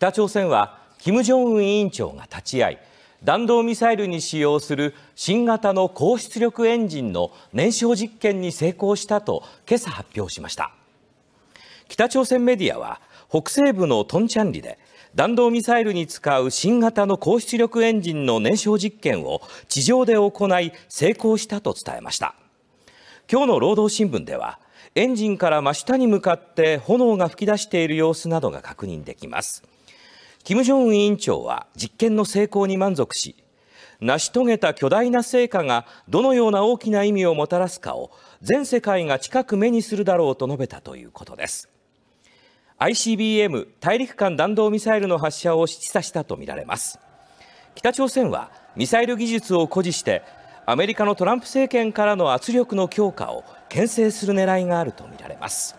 北朝鮮は金正恩委員長が立ち会い弾道ミサイルに使用する新型の高出力エンジンの燃焼実験に成功したと今朝発表しました北朝鮮メディアは北西部のトンチャンリで弾道ミサイルに使う新型の高出力エンジンの燃焼実験を地上で行い成功したと伝えました今日の労働新聞ではエンジンから真下に向かって炎が噴き出している様子などが確認できます金正恩委員長は実験の成功に満足し成し遂げた巨大な成果がどのような大きな意味をもたらすかを全世界が近く目にするだろうと述べたということです ICBM 大陸間弾道ミサイルの発射を示唆したとみられます北朝鮮はミサイル技術を誇示してアメリカのトランプ政権からの圧力の強化を牽制する狙いがあるとみられます